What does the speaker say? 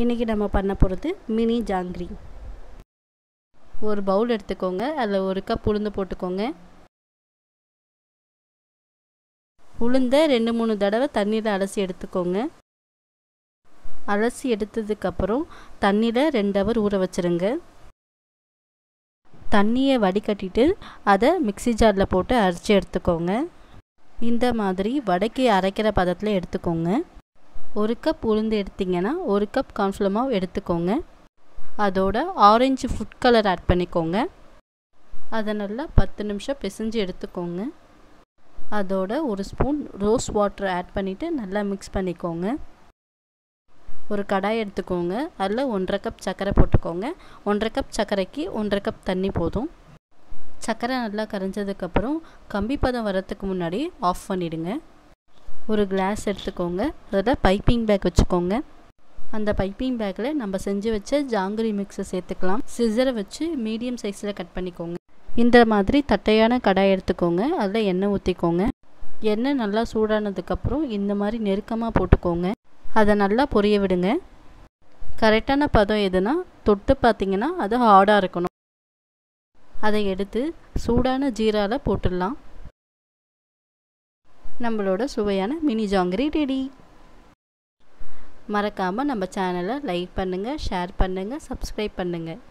இன்றைக்கி நம்ம பண்ண போகிறது மினி ஜாங்கிரி ஒரு பவுல் எடுத்துக்கோங்க அதில் ஒரு கப் உளுந்து போட்டுக்கோங்க உளுந்த ரெண்டு மூணு தடவை தண்ணியில் அலசி எடுத்துக்கோங்க அலசி எடுத்ததுக்கப்புறம் தண்ணியில் ரெண்டு அவர் ஊற வச்சுருங்க தண்ணியை வடிகட்டிட்டு அதை மிக்சி ஜாரில் போட்டு அரைச்சி எடுத்துக்கோங்க இந்த மாதிரி வடைக்கு அரைக்கிற பதத்தில் எடுத்துக்கோங்க ஒரு கப் உளுந்து எடுத்திங்கன்னா ஒரு கப் கார்ன்ஃப்ளவர் எடுத்துக்கோங்க அதோட ஆரஞ்சு ஃபுட் கலர் ஆட் பண்ணிக்கோங்க அதை நல்லா பத்து நிமிஷம் பிசைஞ்சு எடுத்துக்கோங்க அதோட ஒரு ஸ்பூன் ரோஸ் வாட்டர் ஆட் பண்ணிவிட்டு நல்லா மிக்ஸ் பண்ணிக்கோங்க ஒரு கடாய் எடுத்துக்கோங்க அதில் ஒன்றரை கப் சர்க்கரை போட்டுக்கோங்க ஒன்றரை கப் சர்க்கரைக்கு ஒன்றரை கப் தண்ணி போதும் சர்க்கரை நல்லா கரைஞ்சதுக்கப்புறம் கம்பி பதம் வரத்துக்கு முன்னாடி ஆஃப் பண்ணிவிடுங்க ஒரு கிளாஸ் எடுத்துக்கோங்க அதில் பைப்பிங் பேக் வச்சுக்கோங்க அந்த பைப்பிங் பேக்கில் நம்ம செஞ்சு வச்ச ஜாங்கிரி மிக்ஸை சேர்த்துக்கலாம் சிசரை வச்சு மீடியம் சைஸில் கட் பண்ணிக்கோங்க இந்த மாதிரி தட்டையான கடாய் எடுத்துக்கோங்க அதில் எண்ணெய் ஊற்றிக்கோங்க எண்ணெய் நல்லா சூடானதுக்கப்புறம் இந்த மாதிரி நெருக்கமாக போட்டுக்கோங்க அதை நல்லா பொரிய விடுங்க கரெக்டான பதம் எதுனா தொட்டு பார்த்தீங்கன்னா அது ஹார்டாக இருக்கணும் அதை எடுத்து சூடான ஜீராவில் போட்டுடலாம் நம்மளோட சுவையான மினி ஜாங்கிரி ரெடி மறக்காமல் நம்ம சேனலை லைக் பண்ணுங்கள் ஷேர் பண்ணுங்கள் சப்ஸ்கிரைப் பண்ணுங்கள்